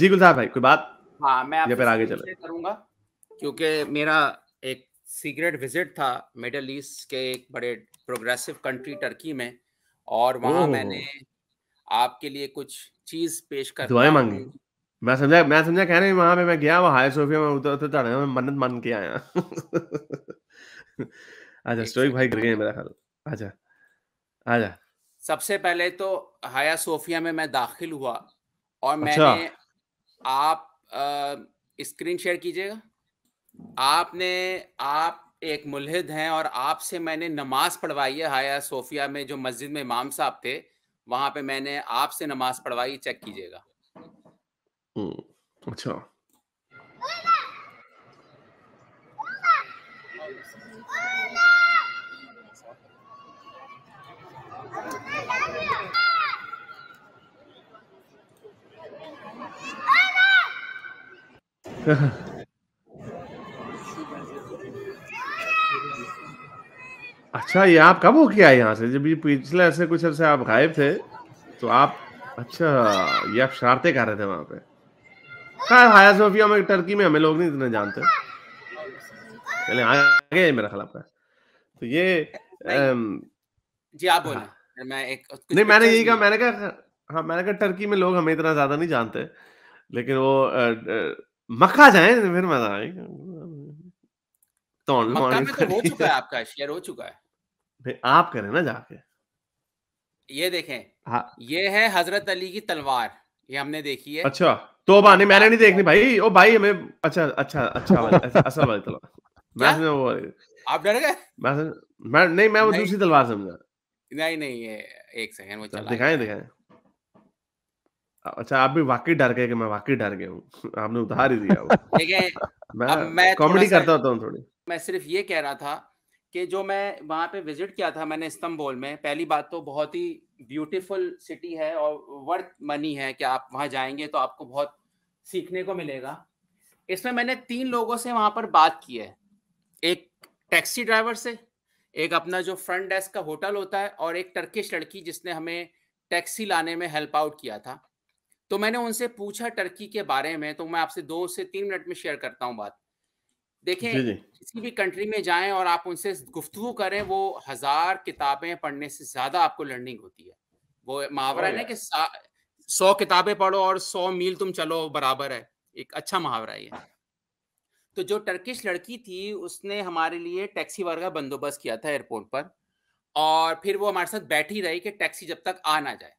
जी गुलजार भाई कोई बात हाँ मैं आपसे आगे चले करूंगा क्योंकि मेरा एक सीक्रेट विजिट था मिडल ईस्ट के एक बड़े प्रोग्रेसिव कंट्री टर्की में और वहां मैंने आपके लिए कुछ चीज पेश कर दुआएं मांगी मैं समझा मैं समझा कह रहे वहां पे मैं गया वहां हाई सोफिया में उतर उतर चढ़ा मैं मन्नत मान के आया अच्छा स्टोरी भाई गिर गए मेरा ख्याल अच्छा अच्छा सबसे पहले तो हाया सोफिया में मैं दाखिल हुआ और अच्छा। मैंने अच्छा। आप स्क्रीन शेयर कीजिएगा आपने आप एक मुलहिद हैं और आपसे मैंने नमाज पढ़वाई है हाया सोफिया में जो मस्जिद में इमाम साहब थे वहां पे मैंने आपसे नमाज पढ़वाई चेक कीजिएगा हम्म, अच्छा अच्छा ये आप कब हो के आए यहाँ से जब ये पिछले ऐसे कुछ ऐसे आप गायब थे तो आप अच्छा ये आप शरारते कर रहे थे वहां पे हाया सोफिया में टर्की में हमें लोग नहीं इतने जानते चले आगे मेरा ख्याल आपका तो ये जी आप बोले हाँ। मैं एक कुछ नहीं मैंने यही कहा मैंने कहा हाँ मैंने कहा टर्की में लोग हमें इतना ज्यादा नहीं जानते लेकिन वो मक्का जाए तो फिर मजा आएगा तो मक्का में तो हो चुका है आपका शेयर हो चुका है आप करें ना जाके ये देखें हाँ ये है हजरत अली की तलवार ये हमने देखी है अच्छा तो बाने मैंने नहीं देखनी भाई ओ भाई हमें अच्छा अच्छा अच्छा, अच्छा असल वाली तलवार मैं समझ वो आप डर गए मैं मैं नहीं मैं वो दूसरी तलवार समझा नहीं नहीं ये एक सेकंड वो चला दिखाएं दिखाएं अच्छा आप भी वाकई डर गए कि मैं वाकई डर गया हूँ आपने उधार ही दिया ठीक है मैं, मैं कॉमेडी करता होता हूँ थोड़ी मैं सिर्फ ये कह रहा था कि जो मैं वहाँ पे विजिट किया था मैंने इस्तांबुल में पहली बात तो बहुत ही ब्यूटीफुल सिटी है और वर्थ मनी है कि आप वहाँ जाएंगे तो आपको बहुत सीखने को मिलेगा इसमें मैंने तीन लोगों से वहाँ पर बात की है एक टैक्सी ड्राइवर से एक अपना जो फ्रंट डेस्क का होटल होता है और एक टर्किश लड़की जिसने हमें टैक्सी लाने में हेल्प आउट किया था तो मैंने उनसे पूछा टर्की के बारे में तो मैं आपसे दो से तीन मिनट में शेयर करता हूँ बात देखें किसी भी कंट्री में जाएं और आप उनसे गुफ्तु करें वो हजार किताबें पढ़ने से ज्यादा आपको लर्निंग होती है वो मुहावरा है ना कि सौ किताबें पढ़ो और सौ मील तुम चलो बराबर है एक अच्छा मुहावरा ये तो जो टर्किश लड़की थी उसने हमारे लिए टैक्सी वर्ग का बंदोबस्त किया था एयरपोर्ट पर और फिर वो हमारे साथ बैठी रही कि टैक्सी जब तक आ ना जाए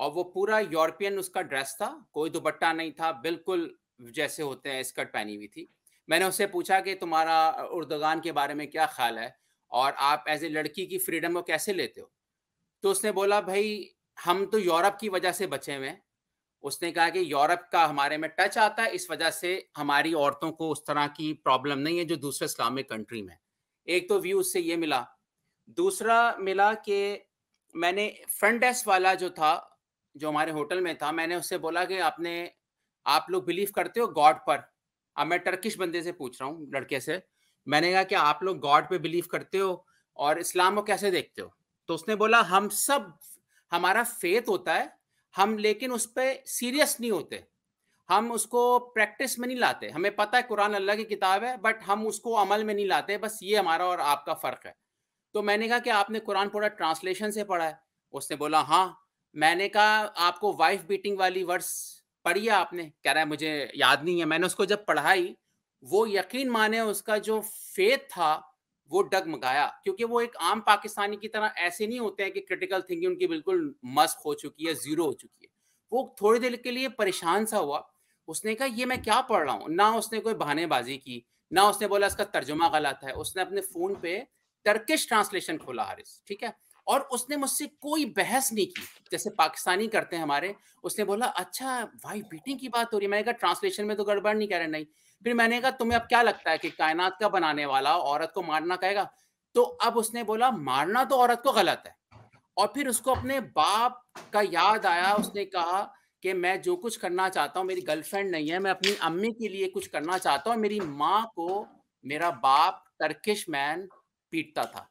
और वो पूरा यूरोपियन उसका ड्रेस था कोई दुपट्टा नहीं था बिल्कुल जैसे होते हैं स्कर्ट पहनी हुई थी मैंने उससे पूछा कि तुम्हारा उर्दगान के बारे में क्या ख्याल है और आप एज ए लड़की की फ्रीडम को कैसे लेते हो तो उसने बोला भाई हम तो यूरोप की वजह से बचे हुए हैं उसने कहा कि यूरोप का हमारे में टच आता है इस वजह से हमारी औरतों को उस तरह की प्रॉब्लम नहीं है जो दूसरे इस्लामिक कंट्री में एक तो व्यू उससे ये मिला दूसरा मिला कि मैंने फ्रंट डेस्क वाला जो था जो हमारे होटल में था मैंने उससे बोला कि आपने आप लोग बिलीव करते हो गॉड पर अब मैं टर्किश बंदे से पूछ रहा हूँ लड़के से मैंने कहा कि आप लोग गॉड पे बिलीव करते हो और इस्लाम को कैसे देखते हो तो उसने बोला हम सब हमारा फेथ होता है हम लेकिन उस पर सीरियस नहीं होते हम उसको प्रैक्टिस में नहीं लाते हमें पता है कुरान अल्लाह की किताब है बट हम उसको अमल में नहीं लाते बस ये हमारा और आपका फ़र्क है तो मैंने कहा कि आपने कुरान पूरा ट्रांसलेशन से पढ़ा है उसने बोला हाँ मैंने कहा आपको वाइफ बीटिंग वाली वर्ड्स पढ़ी है आपने कह रहा है मुझे याद नहीं है मैंने उसको जब पढ़ाई वो यकीन माने उसका जो फेथ था वो डगमगाया क्योंकि वो एक आम पाकिस्तानी की तरह ऐसे नहीं होते हैं कि क्रिटिकल थिंकिंग उनकी बिल्कुल मस्क हो चुकी है जीरो हो चुकी है वो थोड़ी देर के लिए परेशान सा हुआ उसने कहा ये मैं क्या पढ़ रहा हूँ ना उसने कोई बहानेबाजी की ना उसने बोला इसका तर्जुमा गलत है उसने अपने फ़ोन पे टर्किश ट्रांसलेशन खोला हारिस ठीक है और उसने मुझसे कोई बहस नहीं की जैसे पाकिस्तानी करते हैं हमारे उसने बोला अच्छा भाई बीटिंग की बात हो रही है मैंने कहा ट्रांसलेशन में तो गड़बड़ नहीं कह रहे नहीं फिर मैंने कहा तुम्हें अब क्या लगता है कि कायनात का बनाने वाला औरत को मारना कहेगा तो अब उसने बोला मारना तो औरत को गलत है और फिर उसको अपने बाप का याद आया उसने कहा कि मैं जो कुछ करना चाहता हूँ मेरी गर्लफ्रेंड नहीं है मैं अपनी अम्मी के लिए कुछ करना चाहता हूँ मेरी माँ को मेरा बाप टर्किश मैन पीटता था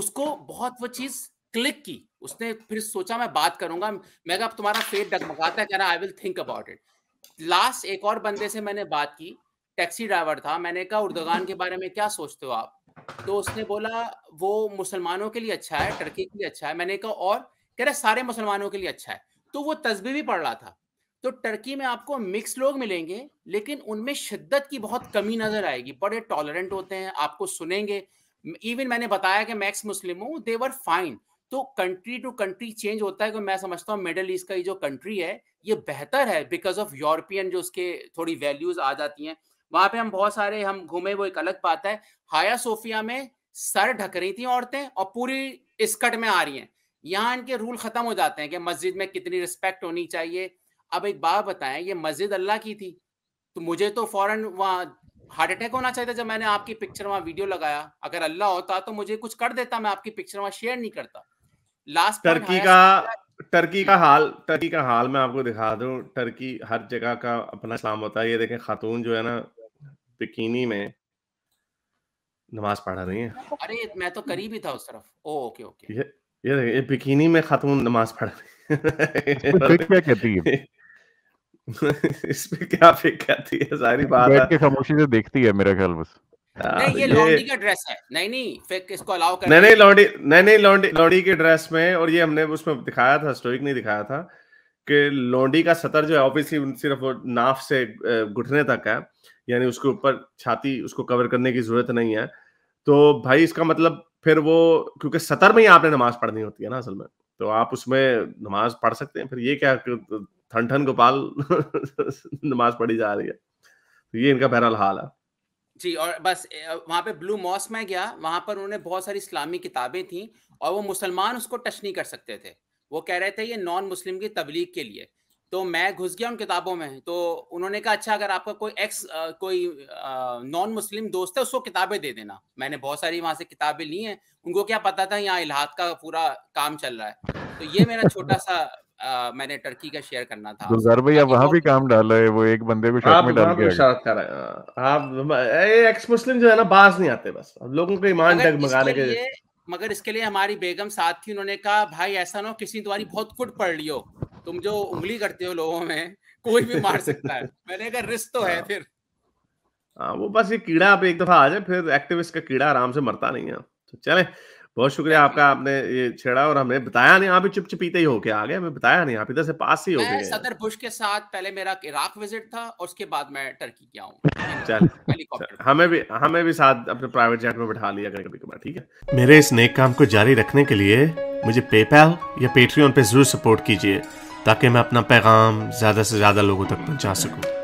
उसको बहुत वो चीज क्लिक की उसने फिर सोचा मैं बात करूंगा मैं अब तुम्हारा फेट डगमगाता है कह रहा I will think about it last एक और बंदे से मैंने बात की टैक्सी ड्राइवर था मैंने कहा उर्दगान के बारे में क्या सोचते हो आप तो उसने बोला वो मुसलमानों के लिए अच्छा है टर्की के लिए अच्छा है मैंने कहा और कह रहे सारे मुसलमानों के लिए अच्छा है तो वो तस्वीर भी पढ़ रहा था तो टर्की में आपको मिक्स लोग मिलेंगे लेकिन उनमें शिद्दत की बहुत कमी नजर आएगी बड़े टॉलरेंट होते हैं आपको सुनेंगे इवन मैंने बताया कि मैक्स मुस्लिम हूँ देवर फाइन तो कंट्री टू कंट्री चेंज होता है कि मैं समझता हूँ मिडल ईस्ट का ये जो कंट्री है ये बेहतर है बिकॉज ऑफ यूरोपियन जो उसके थोड़ी वैल्यूज आ जाती हैं वहां पे हम बहुत सारे हम घूमे वो एक अलग बात है हाया सोफिया में सर ढक रही थी औरतें और पूरी स्कर्ट में आ रही हैं यहाँ इनके रूल खत्म हो जाते हैं कि मस्जिद में कितनी रिस्पेक्ट होनी चाहिए अब एक बात बताएं ये मस्जिद अल्लाह की थी तो मुझे तो फौरन वहाँ हार्ट अटैक होना चाहिए जब मैंने आपकी पिक्चर वहां वीडियो लगाया अगर अल्लाह होता तो मुझे कुछ कर देता मैं आपकी पिक्चर वहां शेयर नहीं करता लास्ट टर्की का टर्की का हाल टर्की का हाल मैं आपको दिखा दूं टर्की हर जगह का अपना इस्लाम होता है ये देखें खातून जो है ना बिकिनी में नमाज पढ़ा रही है अरे मैं तो करीब ही था उस तरफ ओ, ओके ओके ये ये देखें ये बिकिनी में खातून नमाज पढ़ रही है इस पे क्या फेंक आती है सारी बात बैठ के खामोशी से देखती है मेरा ख्याल बस हाँ, नहीं ये, ये... लॉन्डी का ड्रेस है नहीं नहीं फेक इसको अलाउ कर नहीं नहीं लॉन्डी नहीं नहीं लॉन्डी लॉन्डी के ड्रेस में और ये हमने उसमें दिखाया था स्टोरिक नहीं दिखाया था कि लॉन्डी का सतर जो है ऑब्वियसली सिर्फ नाफ से घुटने तक है यानी उसके ऊपर छाती उसको कवर करने की जरूरत नहीं है तो भाई इसका मतलब फिर वो क्योंकि सतर में ही आपने नमाज पढ़नी होती है ना असल में तो आप उसमें नमाज पढ़ सकते हैं फिर ये क्या ठन ठन गोपाल नमाज पढ़ी जा रही है तो ये इनका बहरहाल हाल है जी और बस वहाँ पे ब्लू मॉस में गया वहाँ पर उन्होंने बहुत सारी इस्लामी किताबें थी और वो मुसलमान उसको टच नहीं कर सकते थे वो कह रहे थे ये नॉन मुस्लिम की तबलीग के लिए तो मैं घुस गया उन किताबों में तो उन्होंने कहा अच्छा अगर आपका कोई एक्स आ, कोई नॉन मुस्लिम दोस्त है उसको किताबें दे देना मैंने बहुत सारी वहाँ से किताबें ली हैं उनको क्या पता था यहाँ इलाहाद का पूरा काम चल रहा है तो ये मेरा छोटा सा आ, मैंने टर्की का शेयर करना था गुलजार भैया वहां भी काम डाला है वो एक बंदे को शॉट में डाल के शॉट कर आप एक्स मुस्लिम जो है ना बाज नहीं आते बस लोगों के ईमान डगमगाने के मगर इसके लिए हमारी बेगम साथ थी उन्होंने कहा भाई ऐसा ना किसी तुम्हारी बहुत कुट पढ़ लियो तुम जो उंगली करते हो लोगों में कोई भी मार सकता है मैंने कहा रिस्क तो है हाँ। फिर हाँ वो बस ये कीड़ा आप एक दफा आ जाए फिर एक्टिविस्ट का कीड़ा आराम से मरता नहीं है तो चले बहुत शुक्रिया आपका आपने ये छेड़ा और हमें बताया नहीं आप चुप चुपीते ही होके आ गए हमें बताया नहीं आप इधर से पास ही हो गए सदर बुश के साथ पहले मेरा इराक विजिट था और उसके बाद मैं टर्की गया हूँ चल हमें भी हमें भी साथ अपने प्राइवेट जेट में बैठा लिया करें कभी कभार ठीक है मेरे इस नेक काम को जारी रखने के लिए मुझे पेपैल या पेट्रियन पे जरूर सपोर्ट कीजिए ताकि मैं अपना पैगाम ज्यादा से ज्यादा लोगों तक पहुंचा सकूं